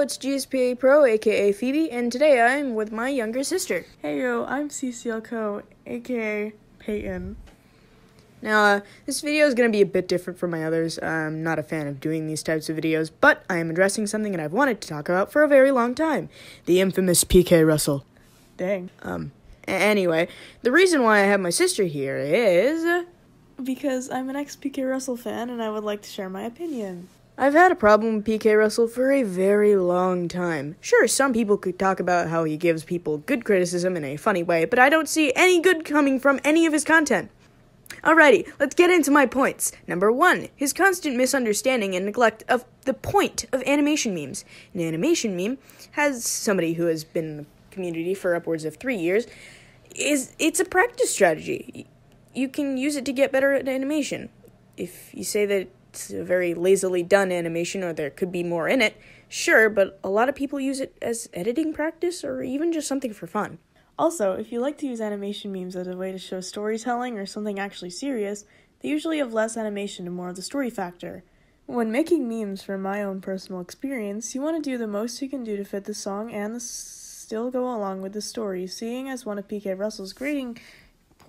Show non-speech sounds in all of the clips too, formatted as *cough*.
it's GSPA Pro, aka Phoebe, and today I'm with my younger sister. Hey yo, I'm CCL Co, aka Peyton. Now, uh, this video is going to be a bit different from my others. I'm not a fan of doing these types of videos, but I am addressing something that I've wanted to talk about for a very long time the infamous PK Russell. Dang. Um, anyway, the reason why I have my sister here is. Because I'm an ex PK Russell fan and I would like to share my opinion. I've had a problem with PK Russell for a very long time. Sure, some people could talk about how he gives people good criticism in a funny way, but I don't see any good coming from any of his content. Alrighty, let's get into my points. Number one, his constant misunderstanding and neglect of the point of animation memes. An animation meme has somebody who has been in the community for upwards of three years. Is it's a practice strategy. You can use it to get better at animation. If you say that it's a very lazily done animation or there could be more in it, sure, but a lot of people use it as editing practice or even just something for fun. Also, if you like to use animation memes as a way to show storytelling or something actually serious, they usually have less animation and more of the story factor. When making memes from my own personal experience, you want to do the most you can do to fit the song and the s- still go along with the story, seeing as one of PK Russell's greeting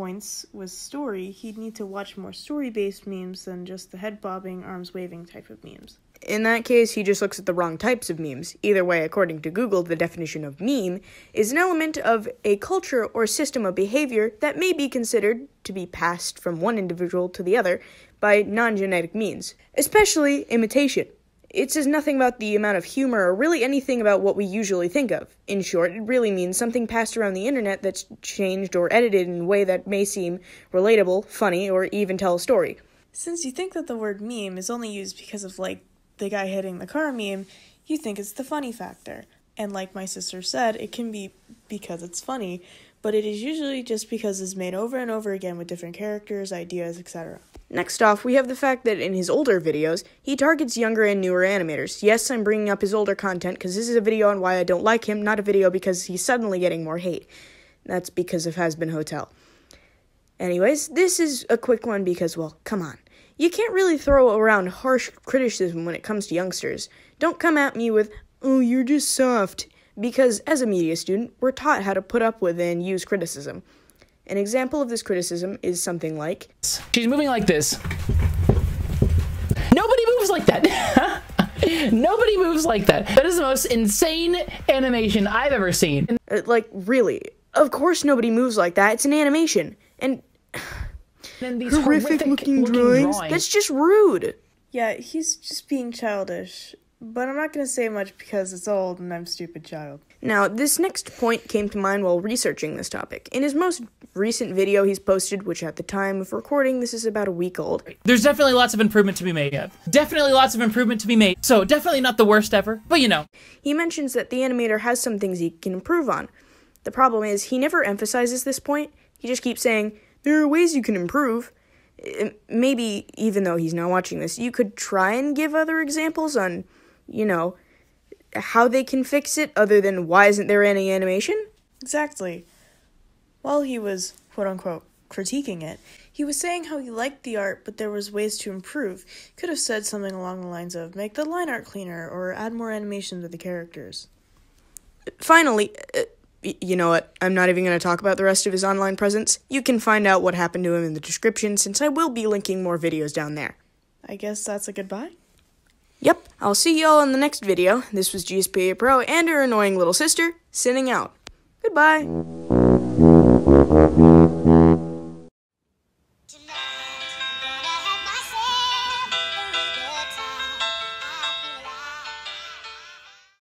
points with story, he'd need to watch more story based memes than just the head bobbing, arms waving type of memes. In that case, he just looks at the wrong types of memes. Either way, according to Google, the definition of meme is an element of a culture or system of behavior that may be considered to be passed from one individual to the other by non genetic means, especially imitation. It says nothing about the amount of humor or really anything about what we usually think of. In short, it really means something passed around the internet that's changed or edited in a way that may seem relatable, funny, or even tell a story. Since you think that the word meme is only used because of, like, the guy hitting the car meme, you think it's the funny factor. And like my sister said, it can be because it's funny, but it is usually just because it's made over and over again with different characters, ideas, etc. Next off, we have the fact that in his older videos, he targets younger and newer animators. Yes, I'm bringing up his older content because this is a video on why I don't like him, not a video because he's suddenly getting more hate. That's because of Has Been Hotel. Anyways, this is a quick one because, well, come on. You can't really throw around harsh criticism when it comes to youngsters. Don't come at me with, oh, you're just soft, because as a media student, we're taught how to put up with and use criticism. An example of this criticism is something like She's moving like this. Nobody moves like that. *laughs* Nobody moves like that. That is the most insane animation I've ever seen. Uh, like, really? Of course nobody moves like that. It's an animation. And and these horrific, horrific looking, looking drawings. drawings. That's just rude. Yeah, he's just being childish. But I'm not going to say much because it's old and I'm stupid child. Now, this next point came to mind while researching this topic. In his most recent video he's posted, which at the time of recording, this is about a week old. There's definitely lots of improvement to be made. Yet. Definitely lots of improvement to be made. So, definitely not the worst ever, but you know. He mentions that the animator has some things he can improve on. The problem is, he never emphasizes this point. He just keeps saying, there are ways you can improve maybe even though he's not watching this, you could try and give other examples on you know, how they can fix it other than why isn't there any animation? Exactly. While he was, quote unquote, critiquing it, he was saying how he liked the art, but there was ways to improve. He could have said something along the lines of make the line art cleaner or add more animation to the characters. Finally, uh, you know what? I'm not even going to talk about the rest of his online presence. You can find out what happened to him in the description since I will be linking more videos down there. I guess that's a goodbye. Yep, I'll see y'all in the next video. This was GSPA Pro and her annoying little sister, sending out. Goodbye.